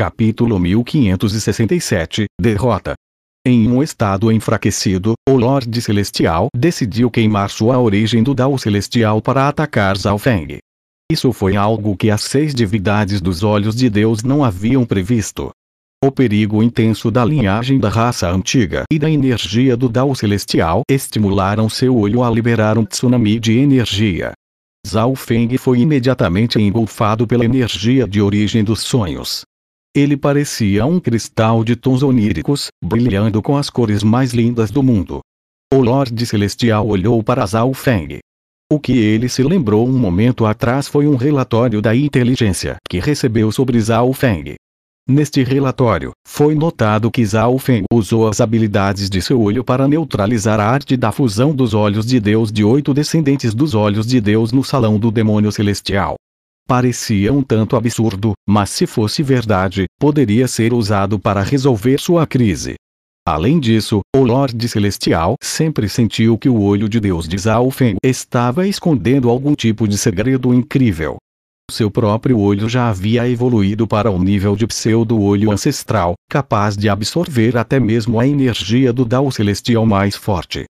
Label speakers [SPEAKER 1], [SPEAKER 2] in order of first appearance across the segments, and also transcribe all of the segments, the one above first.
[SPEAKER 1] Capítulo 1567 Derrota. Em um estado enfraquecido, o Lorde Celestial decidiu queimar sua origem do Dao Celestial para atacar Zhao Feng. Isso foi algo que as seis divindades dos olhos de Deus não haviam previsto. O perigo intenso da linhagem da raça antiga e da energia do Dao Celestial estimularam seu olho a liberar um tsunami de energia. Zhao Feng foi imediatamente engolfado pela energia de origem dos sonhos. Ele parecia um cristal de tons oníricos, brilhando com as cores mais lindas do mundo. O Lorde Celestial olhou para Zhao Feng. O que ele se lembrou um momento atrás foi um relatório da inteligência que recebeu sobre Zhao Feng. Neste relatório, foi notado que Zhao Feng usou as habilidades de seu olho para neutralizar a arte da fusão dos olhos de Deus de oito descendentes dos olhos de Deus no Salão do Demônio Celestial parecia um tanto absurdo, mas se fosse verdade, poderia ser usado para resolver sua crise. Além disso, o Lorde Celestial sempre sentiu que o olho de Deus de Zalfen estava escondendo algum tipo de segredo incrível. Seu próprio olho já havia evoluído para um nível de pseudo-olho ancestral, capaz de absorver até mesmo a energia do Dao Celestial mais forte.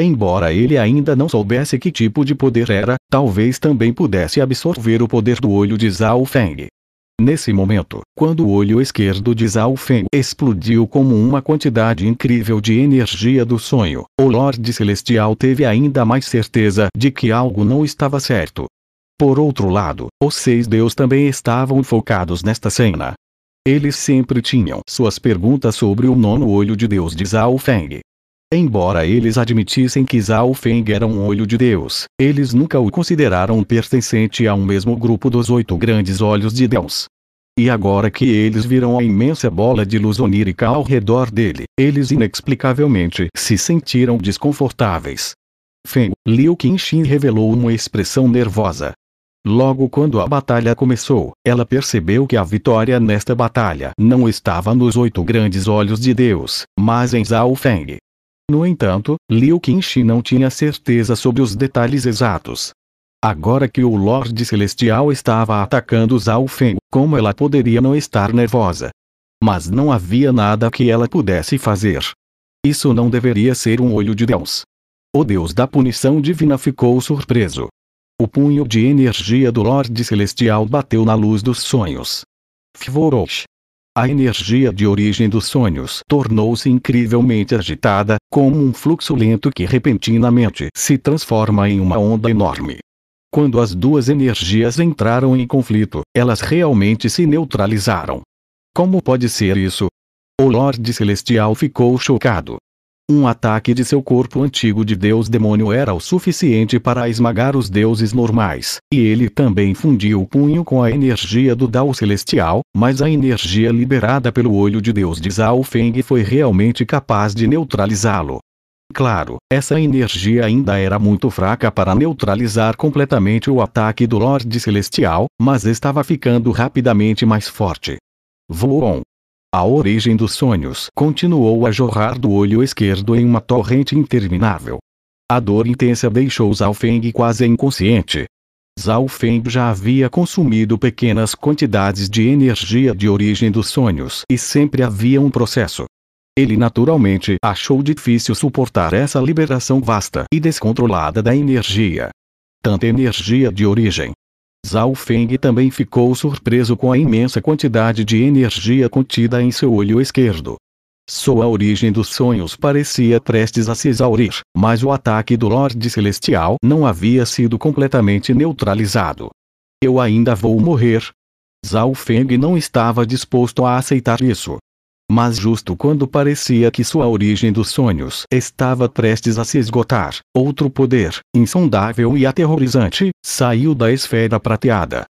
[SPEAKER 1] Embora ele ainda não soubesse que tipo de poder era, talvez também pudesse absorver o poder do olho de Zhao Feng. Nesse momento, quando o olho esquerdo de Zhao Feng explodiu como uma quantidade incrível de energia do sonho, o Lorde Celestial teve ainda mais certeza de que algo não estava certo. Por outro lado, os seis deus também estavam focados nesta cena. Eles sempre tinham suas perguntas sobre o nono olho de Deus de Zhao Feng. Embora eles admitissem que Zhao Feng era um olho de Deus, eles nunca o consideraram pertencente a um mesmo grupo dos oito grandes olhos de Deus. E agora que eles viram a imensa bola de luz onírica ao redor dele, eles inexplicavelmente se sentiram desconfortáveis. Feng, Liu Qingxin revelou uma expressão nervosa. Logo quando a batalha começou, ela percebeu que a vitória nesta batalha não estava nos oito grandes olhos de Deus, mas em Zhao Feng. No entanto, Liu Qingxi não tinha certeza sobre os detalhes exatos. Agora que o Lorde Celestial estava atacando Zhao Fen, como ela poderia não estar nervosa? Mas não havia nada que ela pudesse fazer. Isso não deveria ser um olho de Deus. O Deus da punição divina ficou surpreso. O punho de energia do Lorde Celestial bateu na luz dos sonhos. Fvorosh. A energia de origem dos sonhos tornou-se incrivelmente agitada, como um fluxo lento que repentinamente se transforma em uma onda enorme. Quando as duas energias entraram em conflito, elas realmente se neutralizaram. Como pode ser isso? O Lorde Celestial ficou chocado. Um ataque de seu corpo antigo de deus demônio era o suficiente para esmagar os deuses normais, e ele também fundiu o punho com a energia do Dao Celestial, mas a energia liberada pelo olho de deus de Zhao Feng foi realmente capaz de neutralizá-lo. Claro, essa energia ainda era muito fraca para neutralizar completamente o ataque do Lorde Celestial, mas estava ficando rapidamente mais forte. Voon, a origem dos sonhos continuou a jorrar do olho esquerdo em uma torrente interminável. A dor intensa deixou Zhao Feng quase inconsciente. Zhao Feng já havia consumido pequenas quantidades de energia de origem dos sonhos e sempre havia um processo. Ele naturalmente achou difícil suportar essa liberação vasta e descontrolada da energia. Tanta energia de origem Zhao Feng também ficou surpreso com a imensa quantidade de energia contida em seu olho esquerdo. Sua origem dos sonhos parecia prestes a se exaurir, mas o ataque do Lorde Celestial não havia sido completamente neutralizado. Eu ainda vou morrer. Zhao Feng não estava disposto a aceitar isso, mas justo quando parecia que sua origem dos sonhos estava prestes a se esgotar, outro poder, insondável e aterrorizante, saiu da esfera prateada.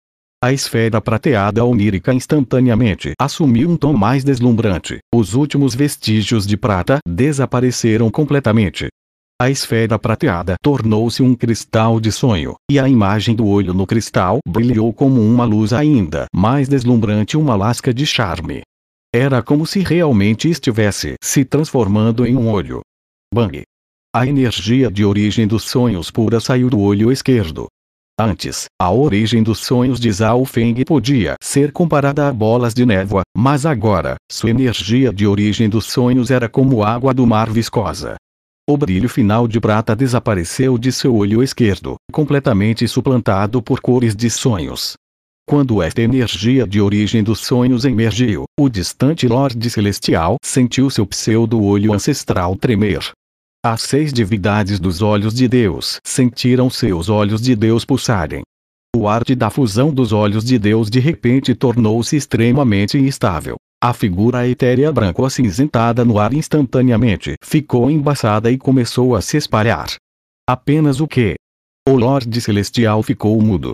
[SPEAKER 1] A esfera prateada onírica instantaneamente assumiu um tom mais deslumbrante. Os últimos vestígios de prata desapareceram completamente. A esfera prateada tornou-se um cristal de sonho, e a imagem do olho no cristal brilhou como uma luz ainda mais deslumbrante uma lasca de charme. Era como se realmente estivesse se transformando em um olho. Bang! A energia de origem dos sonhos pura saiu do olho esquerdo. Antes, a origem dos sonhos de Zhao Feng podia ser comparada a bolas de névoa, mas agora, sua energia de origem dos sonhos era como água do mar viscosa. O brilho final de prata desapareceu de seu olho esquerdo, completamente suplantado por cores de sonhos. Quando esta energia de origem dos sonhos emergiu, o distante Lorde Celestial sentiu seu pseudo-olho ancestral tremer. As seis divindades dos olhos de Deus sentiram seus olhos de Deus pulsarem. O arte da fusão dos olhos de Deus de repente tornou-se extremamente instável. A figura etérea branco acinzentada no ar instantaneamente ficou embaçada e começou a se espalhar. Apenas o que? O Lorde Celestial ficou mudo,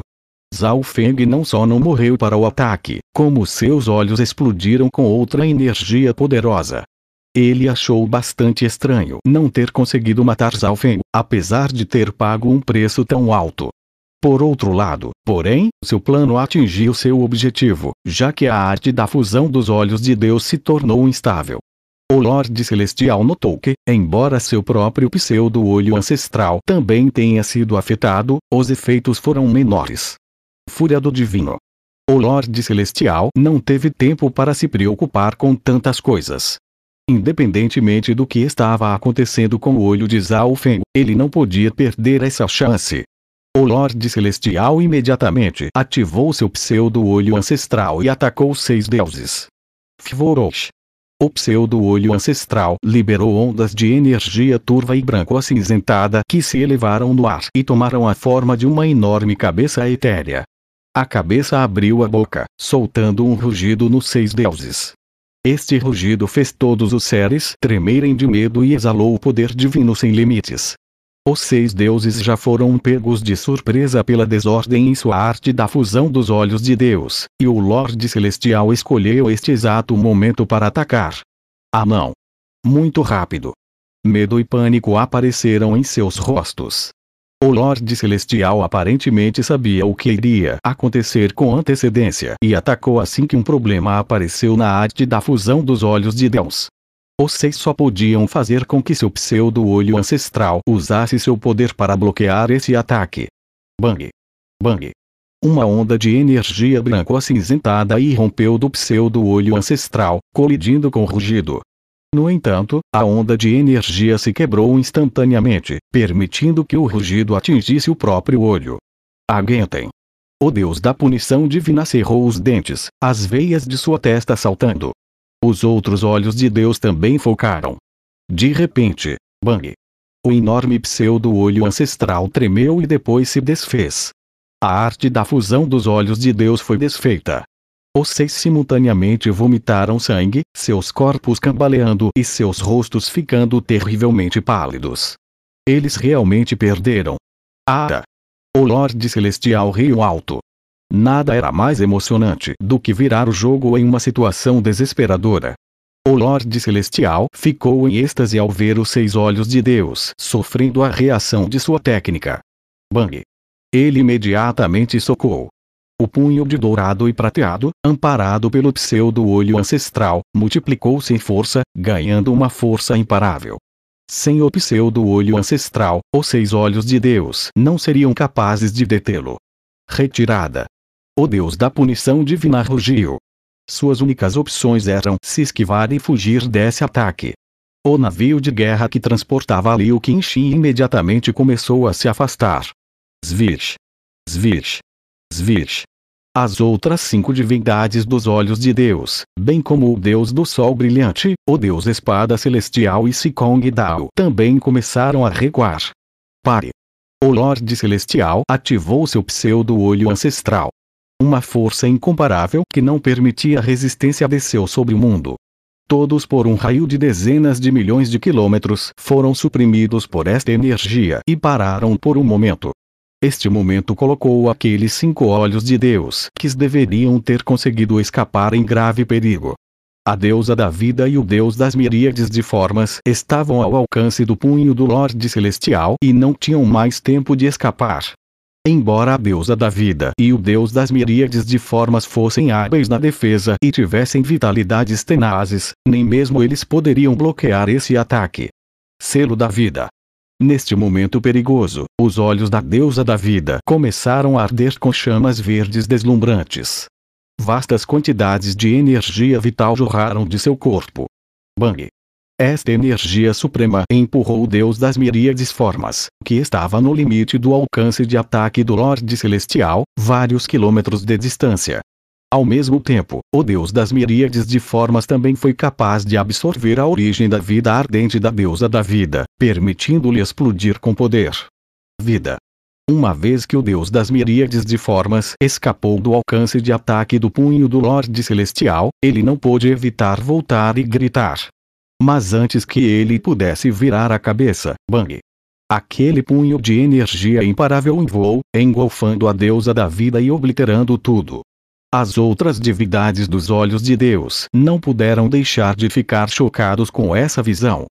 [SPEAKER 1] Zhao Feng não só não morreu para o ataque, como seus olhos explodiram com outra energia poderosa. Ele achou bastante estranho não ter conseguido matar Zhao Feng, apesar de ter pago um preço tão alto. Por outro lado, porém, seu plano atingiu seu objetivo, já que a arte da fusão dos olhos de Deus se tornou instável. O Lorde Celestial notou que, embora seu próprio pseudo-olho ancestral também tenha sido afetado, os efeitos foram menores fúria do divino. O Lorde Celestial não teve tempo para se preocupar com tantas coisas. Independentemente do que estava acontecendo com o olho de Zhao Feng, ele não podia perder essa chance. O Lorde Celestial imediatamente ativou seu pseudo-olho ancestral e atacou seis deuses. Fvorosh. O pseudo-olho ancestral liberou ondas de energia turva e branco acinzentada que se elevaram no ar e tomaram a forma de uma enorme cabeça etérea. A cabeça abriu a boca, soltando um rugido nos seis deuses. Este rugido fez todos os seres tremerem de medo e exalou o poder divino sem limites. Os seis deuses já foram pegos de surpresa pela desordem em sua arte da fusão dos olhos de Deus, e o Lorde Celestial escolheu este exato momento para atacar. Ah não! Muito rápido! Medo e pânico apareceram em seus rostos, o Lorde Celestial aparentemente sabia o que iria acontecer com antecedência e atacou assim que um problema apareceu na arte da fusão dos olhos de Deus. Os seis só podiam fazer com que seu pseudo-olho ancestral usasse seu poder para bloquear esse ataque. Bang! Bang! Uma onda de energia branco acinzentada irrompeu do pseudo-olho ancestral, colidindo com o rugido, no entanto, a onda de energia se quebrou instantaneamente, permitindo que o rugido atingisse o próprio olho. Aguentem! O deus da punição divina cerrou os dentes, as veias de sua testa saltando. Os outros olhos de Deus também focaram. De repente, bang! O enorme pseudo-olho ancestral tremeu e depois se desfez. A arte da fusão dos olhos de Deus foi desfeita. Os seis simultaneamente vomitaram sangue, seus corpos cambaleando e seus rostos ficando terrivelmente pálidos. Eles realmente perderam. Ada! O Lorde Celestial riu alto. Nada era mais emocionante do que virar o jogo em uma situação desesperadora. O Lorde Celestial ficou em êxtase ao ver os seis olhos de Deus sofrendo a reação de sua técnica. Bang! Ele imediatamente socou. O punho de dourado e prateado, amparado pelo pseudo-olho ancestral, multiplicou-se em força, ganhando uma força imparável. Sem o pseudo-olho ancestral, os seis olhos de Deus não seriam capazes de detê-lo. Retirada. O Deus da punição divina rugiu. Suas únicas opções eram se esquivar e fugir desse ataque. O navio de guerra que transportava Liu Qingxi imediatamente começou a se afastar. Svish. Svish. As outras cinco divindades dos olhos de Deus, bem como o Deus do Sol Brilhante, o Deus Espada Celestial e Sikong Dao também começaram a recuar. Pare! O Lorde Celestial ativou seu pseudo-olho ancestral. Uma força incomparável que não permitia resistência desceu sobre o mundo. Todos por um raio de dezenas de milhões de quilômetros foram suprimidos por esta energia e pararam por um momento. Este momento colocou aqueles cinco olhos de Deus que deveriam ter conseguido escapar em grave perigo. A deusa da vida e o deus das miríades de formas estavam ao alcance do punho do Lorde Celestial e não tinham mais tempo de escapar. Embora a deusa da vida e o deus das miríades de formas fossem hábeis na defesa e tivessem vitalidades tenazes, nem mesmo eles poderiam bloquear esse ataque. Selo da vida Neste momento perigoso, os olhos da deusa da vida começaram a arder com chamas verdes deslumbrantes. Vastas quantidades de energia vital jorraram de seu corpo. Bang! Esta energia suprema empurrou o deus das miríades formas, que estava no limite do alcance de ataque do Lorde Celestial, vários quilômetros de distância, ao mesmo tempo, o deus das miríades de formas também foi capaz de absorver a origem da vida ardente da deusa da vida, permitindo-lhe explodir com poder. Vida. Uma vez que o deus das miríades de formas escapou do alcance de ataque do punho do Lorde Celestial, ele não pôde evitar voltar e gritar. Mas antes que ele pudesse virar a cabeça, bang! Aquele punho de energia imparável envoou, engolfando a deusa da vida e obliterando tudo. As outras divindades dos olhos de Deus não puderam deixar de ficar chocados com essa visão.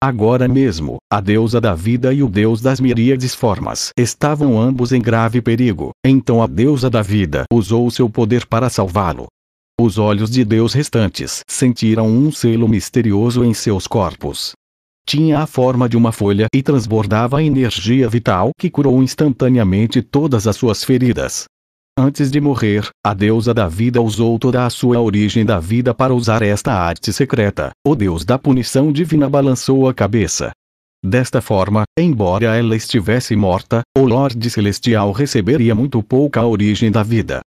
[SPEAKER 1] Agora mesmo, a deusa da vida e o deus das miríades formas estavam ambos em grave perigo, então a deusa da vida usou seu poder para salvá-lo. Os olhos de Deus restantes sentiram um selo misterioso em seus corpos. Tinha a forma de uma folha e transbordava a energia vital que curou instantaneamente todas as suas feridas. Antes de morrer, a deusa da vida usou toda a sua origem da vida para usar esta arte secreta. O deus da punição divina balançou a cabeça. Desta forma, embora ela estivesse morta, o Lorde Celestial receberia muito pouca origem da vida.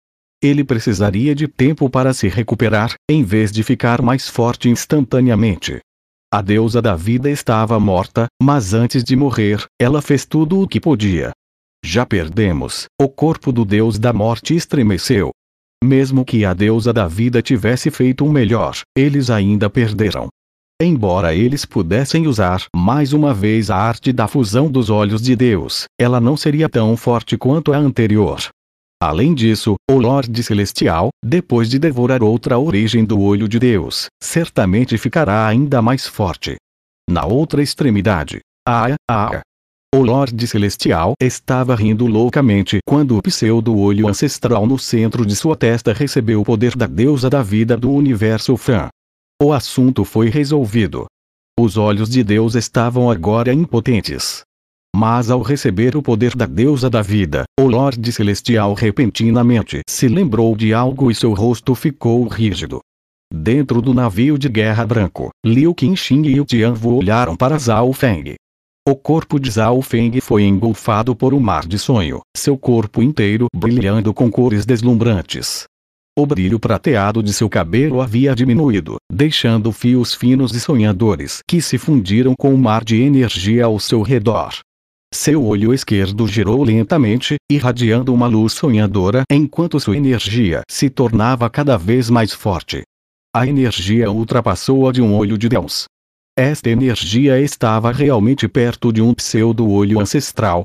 [SPEAKER 1] Ele precisaria de tempo para se recuperar, em vez de ficar mais forte instantaneamente. A deusa da vida estava morta, mas antes de morrer, ela fez tudo o que podia. Já perdemos, o corpo do deus da morte estremeceu. Mesmo que a deusa da vida tivesse feito o melhor, eles ainda perderam. Embora eles pudessem usar mais uma vez a arte da fusão dos olhos de Deus, ela não seria tão forte quanto a anterior. Além disso, o Lorde Celestial, depois de devorar outra origem do olho de Deus, certamente ficará ainda mais forte. Na outra extremidade, a, a o Lorde Celestial estava rindo loucamente quando o pseudo-olho ancestral no centro de sua testa recebeu o poder da deusa da vida do universo Fran. O assunto foi resolvido. Os olhos de Deus estavam agora impotentes. Mas ao receber o poder da deusa da vida, o Lorde Celestial repentinamente se lembrou de algo e seu rosto ficou rígido. Dentro do navio de guerra branco, Liu Qingxin e Tian Tianwu olharam para Zhao Feng, o corpo de Zhao Feng foi engolfado por um mar de sonho, seu corpo inteiro brilhando com cores deslumbrantes. O brilho prateado de seu cabelo havia diminuído, deixando fios finos e sonhadores que se fundiram com o um mar de energia ao seu redor. Seu olho esquerdo girou lentamente, irradiando uma luz sonhadora enquanto sua energia se tornava cada vez mais forte. A energia ultrapassou a de um olho de Deus, esta energia estava realmente perto de um pseudo-olho ancestral,